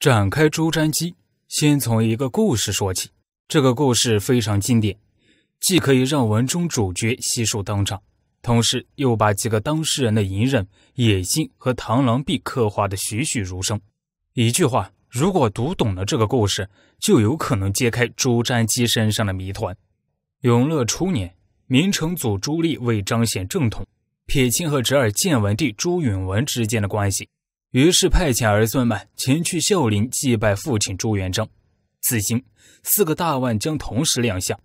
展开朱瞻基，先从一个故事说起。这个故事非常经典，既可以让文中主角悉数登场，同时又把几个当事人的隐忍、野心和螳螂臂刻画的栩栩如生。一句话，如果读懂了这个故事，就有可能揭开朱瞻基身上的谜团。永乐初年，明成祖朱棣为彰显正统，撇清和侄儿建文帝朱允文之间的关系。于是派遣儿孙们前去孝陵祭拜父亲朱元璋。此行四个大腕将同时亮相，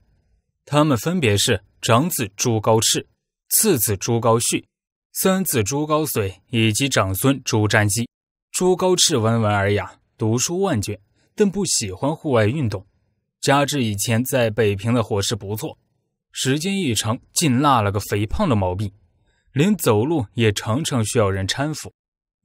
他们分别是长子朱高炽、次子朱高煦、三子朱高燧以及长孙朱瞻基。朱高炽温文尔雅，读书万卷，但不喜欢户外运动。加之以前在北平的伙食不错，时间一长，竟落了个肥胖的毛病，连走路也常常需要人搀扶。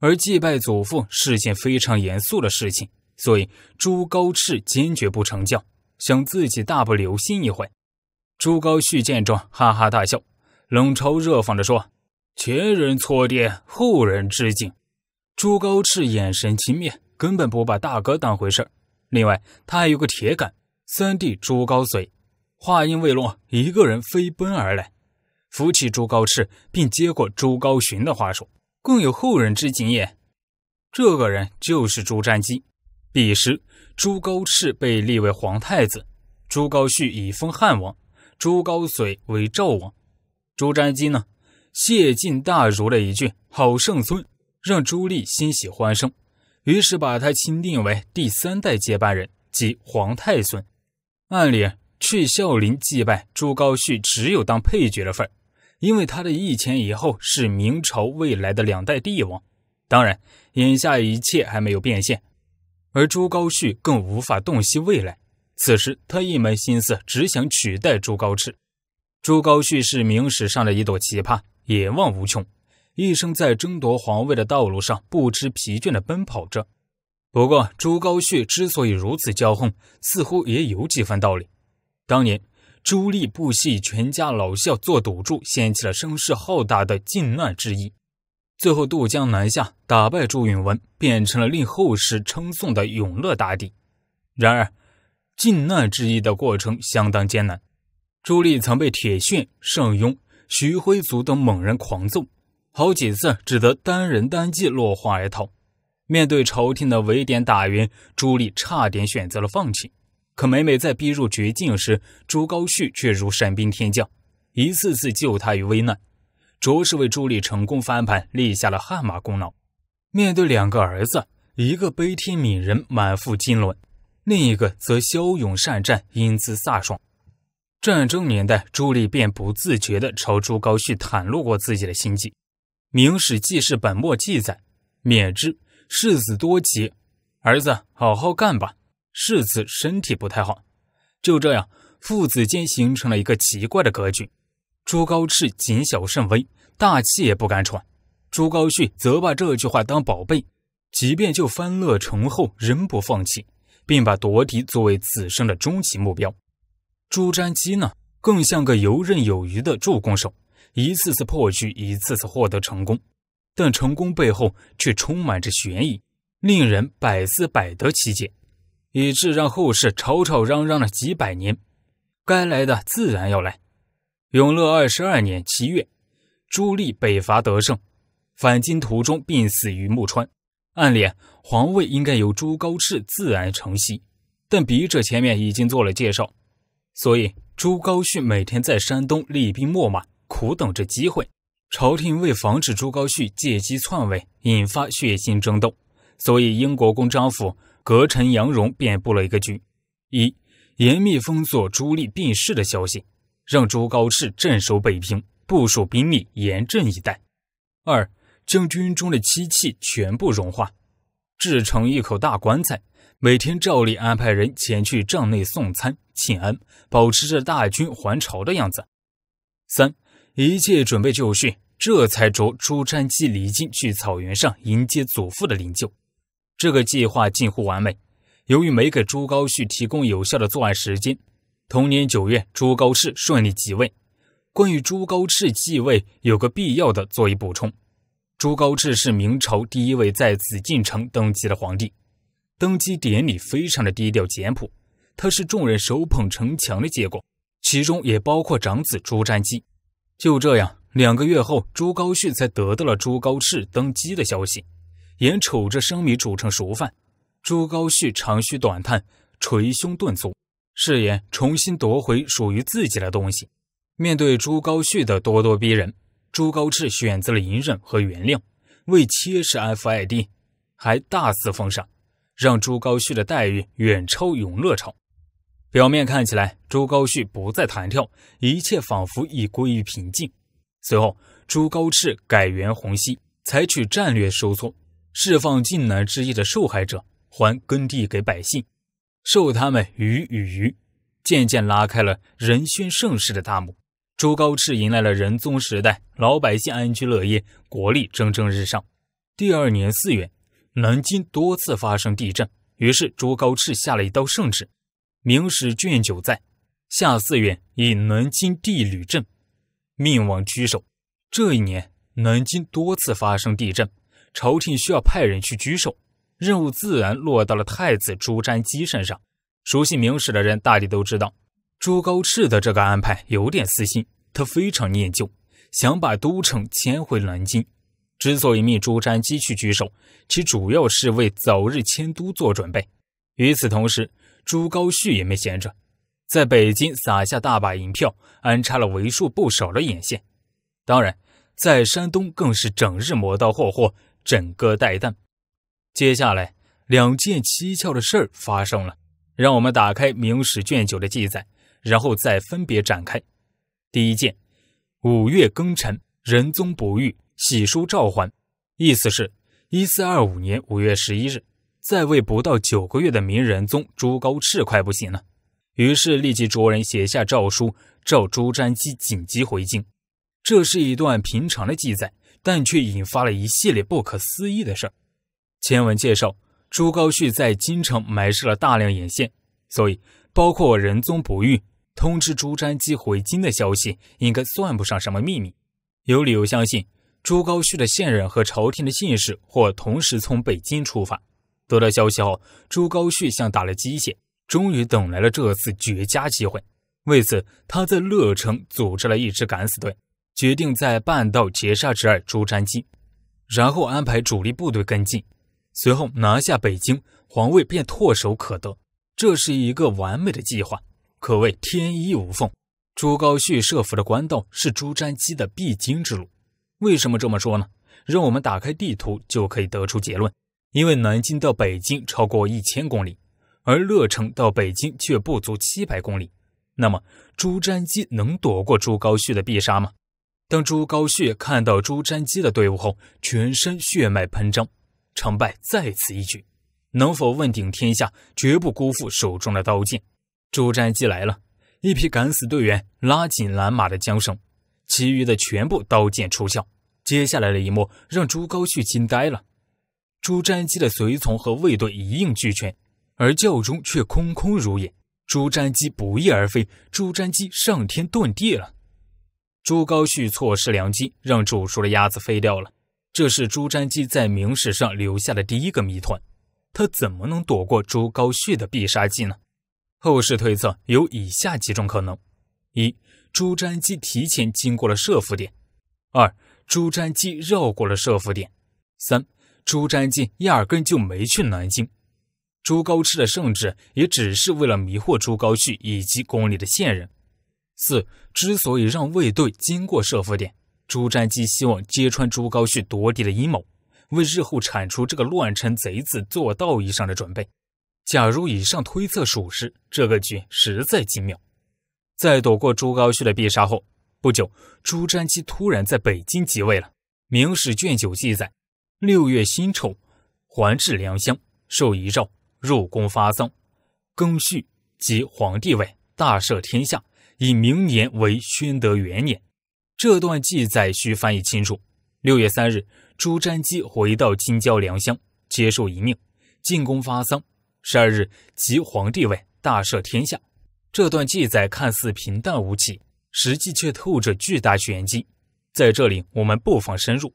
而祭拜祖父是件非常严肃的事情，所以朱高炽坚决不成教，想自己大不留心一回。朱高煦见状，哈哈大笑，冷嘲热讽地说：“前人错殿，后人致敬。”朱高炽眼神轻蔑，根本不把大哥当回事另外，他还有个铁杆三弟朱高燧。话音未落，一个人飞奔而来，扶起朱高炽，并接过朱高煦的话说。更有后人之景也。这个人就是朱瞻基。彼时，朱高炽被立为皇太子，朱高煦已封汉王，朱高燧为赵王。朱瞻基呢，谢晋大儒的一句“好圣孙”，让朱棣欣喜欢声，于是把他钦定为第三代接班人即皇太孙。按理去孝陵祭拜朱高煦，只有当配角的份儿。因为他的一前一后是明朝未来的两代帝王，当然，眼下一切还没有变现，而朱高煦更无法洞悉未来。此时，他一门心思只想取代朱高炽。朱高煦是明史上的一朵奇葩，野望无穷，一生在争夺皇位的道路上不知疲倦地奔跑着。不过，朱高煦之所以如此骄横，似乎也有几分道理。当年。朱棣不惜全家老小做赌注，掀起了声势浩大的靖难之役，最后渡江南下，打败朱允文，变成了令后世称颂的永乐大帝。然而，靖难之役的过程相当艰难，朱棣曾被铁铉、盛庸、徐辉祖等猛人狂揍，好几次只得单人单骑落荒而逃。面对朝廷的围点打援，朱棣差点选择了放弃。可每每在逼入绝境时，朱高煦却如神兵天降，一次次救他于危难，着实为朱棣成功翻盘立下了汗马功劳。面对两个儿子，一个悲天悯人、满腹经纶，另一个则骁勇善战、英姿飒爽。战争年代，朱棣便不自觉地朝朱高煦袒露过自己的心迹。《明史记事本末》记载：“免之，世子多疾，儿子好好干吧。”世子身体不太好，就这样，父子间形成了一个奇怪的格局。朱高炽谨小慎微，大气也不敢喘；朱高煦则把这句话当宝贝，即便就翻乐城后仍不放弃，并把夺嫡作为此生的终极目标。朱瞻基呢，更像个游刃有余的助攻手，一次次破局，一次次获得成功，但成功背后却充满着悬疑，令人百思百得其解。以致让后世吵吵嚷嚷了几百年，该来的自然要来。永乐二十二年七月，朱棣北伐得胜，返京途中病死于木川。按理皇位应该由朱高炽自然承袭，但笔者前面已经做了介绍，所以朱高煦每天在山东厉兵秣马，苦等着机会。朝廷为防止朱高煦借机篡位，引发血腥争斗，所以英国公张府隔陈杨荣便布了一个局：一，严密封锁朱棣病逝的消息，让朱高炽镇守北平，部署兵力，严阵以待；二，将军中的漆器全部融化，制成一口大棺材，每天照例安排人前去帐内送餐请安，保持着大军还朝的样子；三，一切准备就绪，这才着朱瞻基离京去草原上迎接祖父的灵柩。这个计划近乎完美，由于没给朱高煦提供有效的作案时间，同年九月，朱高炽顺利即位。关于朱高炽继位，有个必要的做一补充：朱高炽是明朝第一位在紫禁城登基的皇帝，登基典礼非常的低调简朴，他是众人手捧城墙的结果，其中也包括长子朱瞻基。就这样，两个月后，朱高煦才得到了朱高炽登基的消息。眼瞅着生米煮成熟饭，朱高煦长吁短叹，捶胸顿足，誓言重新夺回属于自己的东西。面对朱高煦的咄咄逼人，朱高炽选择了隐忍和原谅，为切实安抚爱弟，还大肆封赏，让朱高煦的待遇远超永乐朝。表面看起来，朱高煦不再弹跳，一切仿佛已归于平静。随后，朱高炽改元洪熙，采取战略收缩。释放靖南之役的受害者，还耕地给百姓，授他们鱼与鱼，渐渐拉开了仁宣盛世的大幕。朱高炽迎来了仁宗时代，老百姓安居乐业，国力蒸蒸日上。第二年四月，南京多次发生地震，于是朱高炽下了一道圣旨，《明史卷九》载：下四月以南京地屡震，命王居首。这一年，南京多次发生地震。朝廷需要派人去居守，任务自然落到了太子朱瞻基身上。熟悉明史的人，大抵都知道，朱高炽的这个安排有点私心，他非常念旧，想把都城迁回南京。之所以命朱瞻基去居守，其主要是为早日迁都做准备。与此同时，朱高煦也没闲着，在北京撒下大把银票，安插了为数不少的眼线。当然，在山东更是整日磨刀霍霍。枕戈待旦，接下来两件蹊跷的事儿发生了。让我们打开《明史》卷九的记载，然后再分别展开。第一件，五月庚辰，仁宗不遇，喜书召还。意思是，一四二五年五月十一日，在位不到九个月的明仁宗朱高炽快不行了，于是立即着人写下诏书，召朱瞻基紧急回京。这是一段平常的记载。但却引发了一系列不可思议的事儿。前文介绍，朱高煦在京城埋设了大量眼线，所以包括仁宗不育、通知朱瞻基回京的消息，应该算不上什么秘密。有理由相信，朱高煦的线人和朝廷的信使或同时从北京出发。得到消息后，朱高煦像打了鸡血，终于等来了这次绝佳机会。为此，他在乐城组织了一支敢死队。决定在半道截杀侄儿朱瞻基，然后安排主力部队跟进，随后拿下北京，皇位便唾手可得。这是一个完美的计划，可谓天衣无缝。朱高煦设伏的官道是朱瞻基的必经之路，为什么这么说呢？让我们打开地图就可以得出结论。因为南京到北京超过一千公里，而乐城到北京却不足七百公里。那么朱瞻基能躲过朱高煦的必杀吗？当朱高煦看到朱瞻基的队伍后，全身血脉喷张，成败在此一举，能否问鼎天下，绝不辜负手中的刀剑。朱瞻基来了，一批敢死队员拉紧蓝马的缰绳，其余的全部刀剑出鞘。接下来的一幕让朱高煦惊呆了，朱瞻基的随从和卫队一应俱全，而轿中却空空如也，朱瞻基不翼而飞，朱瞻基上天遁地了。朱高煦错失良机，让煮熟的鸭子飞掉了。这是朱瞻基在明史上留下的第一个谜团，他怎么能躲过朱高煦的必杀技呢？后世推测有以下几种可能：一、朱瞻基提前经过了设伏点；二、朱瞻基绕过了设伏点；三、朱瞻基压根就没去南京。朱高炽的圣旨也只是为了迷惑朱高煦以及宫里的线人。四之所以让卫队经过设伏点，朱瞻基希望揭穿朱高煦夺嫡的阴谋，为日后铲除这个乱臣贼子做道义上的准备。假如以上推测属实，这个局实在精妙。在躲过朱高煦的必杀后，不久，朱瞻基突然在北京即位了。《明史卷九》记载：六月辛丑，还至良乡，受遗诏入宫发丧，庚戌即皇帝位，大赦天下。以明年为宣德元年，这段记载需翻译清楚。六月三日，朱瞻基回到京郊良乡，接受遗命，进宫发丧。十二日即皇帝位，大赦天下。这段记载看似平淡无奇，实际却透着巨大玄机。在这里，我们不妨深入。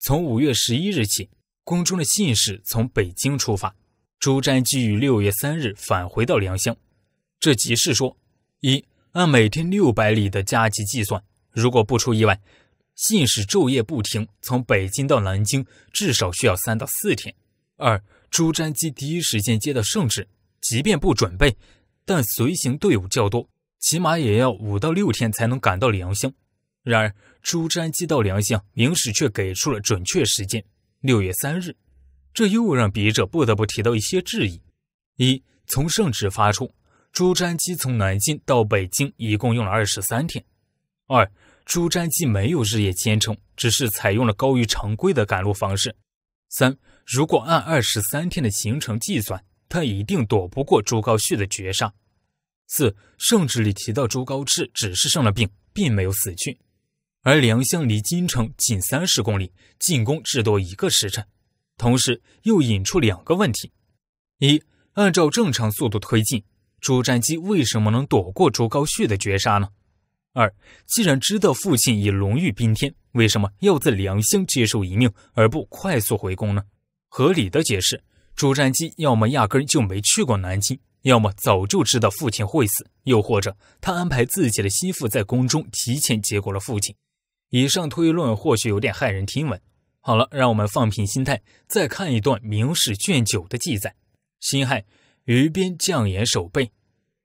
从五月十一日起，宫中的信使从北京出发，朱瞻基于六月三日返回到良乡。这即是说，一。按每天六百里的加急计算，如果不出意外，信使昼夜不停，从北京到南京至少需要三到四天。二，朱瞻基第一时间接到圣旨，即便不准备，但随行队伍较多，起码也要五到六天才能赶到良乡。然而，朱瞻基到良乡，明史却给出了准确时间，六月三日，这又让笔者不得不提到一些质疑：一，从圣旨发出。朱瞻基从南京到北京一共用了二十三天。二、朱瞻基没有日夜兼程，只是采用了高于常规的赶路方式。三、如果按二十三天的行程计算，他一定躲不过朱高煦的绝杀。四、圣旨里提到朱高炽只是生了病，并没有死去。而梁乡离京城仅三十公里，进攻至多一个时辰。同时又引出两个问题：一、按照正常速度推进。朱瞻基为什么能躲过朱高煦的绝杀呢？二，既然知道父亲已龙驭宾天，为什么要在良乡接受一命而不快速回宫呢？合理的解释：朱瞻基要么压根就没去过南京，要么早就知道父亲会死，又或者他安排自己的心腹在宫中提前结果了父亲。以上推论或许有点骇人听闻。好了，让我们放平心态，再看一段《明史》卷九的记载：辛亥。于边将严守备，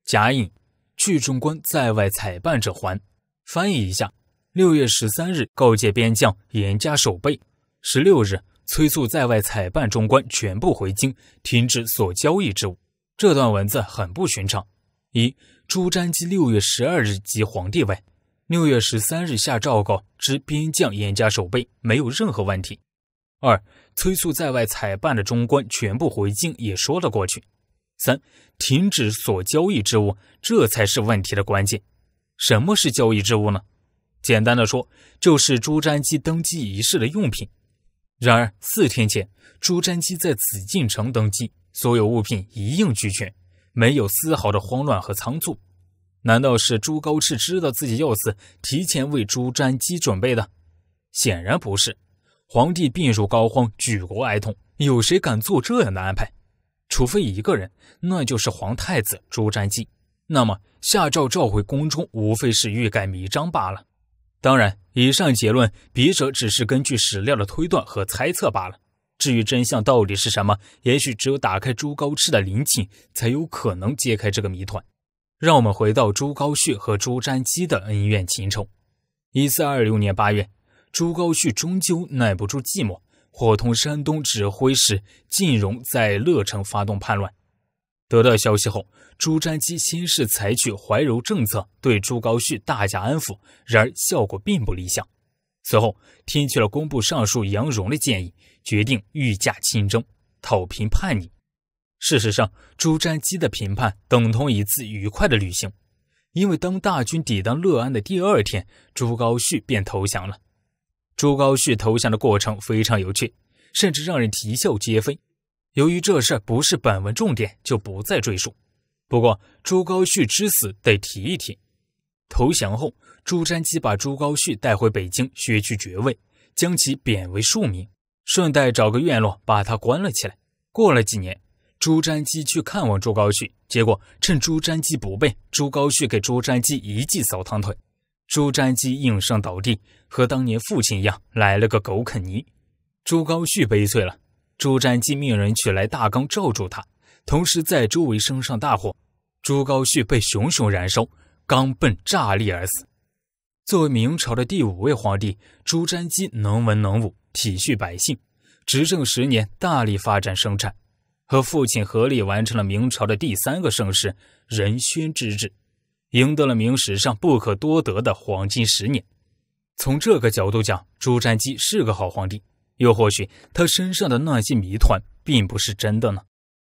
甲颖聚众官在外采办者还。翻译一下：六月十三日告诫边将严加守备；十六日催促在外采办中官全部回京，停止所交易之物。这段文字很不寻常。一、朱瞻基六月十二日即皇帝位，六月十三日下诏告之边将严加守备，没有任何问题。二、催促在外采办的中官全部回京，也说了过去。三，停止所交易之物，这才是问题的关键。什么是交易之物呢？简单的说，就是朱瞻基登基仪式的用品。然而四天前，朱瞻基在紫禁城登基，所有物品一应俱全，没有丝毫的慌乱和仓促。难道是朱高炽知道自己要死，提前为朱瞻基准备的？显然不是。皇帝病入膏肓，举国哀痛，有谁敢做这样的安排？除非一个人，那就是皇太子朱瞻基。那么下诏召回宫中，无非是欲盖弥彰罢了。当然，以上结论笔者只是根据史料的推断和猜测罢了。至于真相到底是什么，也许只有打开朱高炽的灵寝，才有可能揭开这个谜团。让我们回到朱高煦和朱瞻基的恩怨情仇。一四二六年八月，朱高煦终究耐不住寂寞。伙同山东指挥使靳荣在乐城发动叛乱。得到消息后，朱瞻基先是采取怀柔政策，对朱高煦大加安抚，然而效果并不理想。随后听取了工部尚书杨荣的建议，决定御驾亲征，讨平叛逆。事实上，朱瞻基的评判等同一次愉快的旅行，因为当大军抵达乐安的第二天，朱高煦便投降了。朱高煦投降的过程非常有趣，甚至让人啼笑皆非。由于这事不是本文重点，就不再赘述。不过，朱高煦之死得提一提。投降后，朱瞻基把朱高煦带回北京削去爵位，将其贬为庶民，顺带找个院落把他关了起来。过了几年，朱瞻基去看望朱高煦，结果趁朱瞻基不备，朱高煦给朱瞻基一记扫堂腿。朱瞻基应声倒地，和当年父亲一样，来了个狗啃泥。朱高煦悲催了。朱瞻基命人取来大缸罩住他，同时在周围生上大火。朱高煦被熊熊燃烧，缸崩炸裂而死。作为明朝的第五位皇帝，朱瞻基能文能武，体恤百姓，执政十年，大力发展生产，和父亲合力完成了明朝的第三个盛世——仁宣之治。赢得了明史上不可多得的黄金十年。从这个角度讲，朱瞻基是个好皇帝。又或许，他身上的那些谜团并不是真的呢？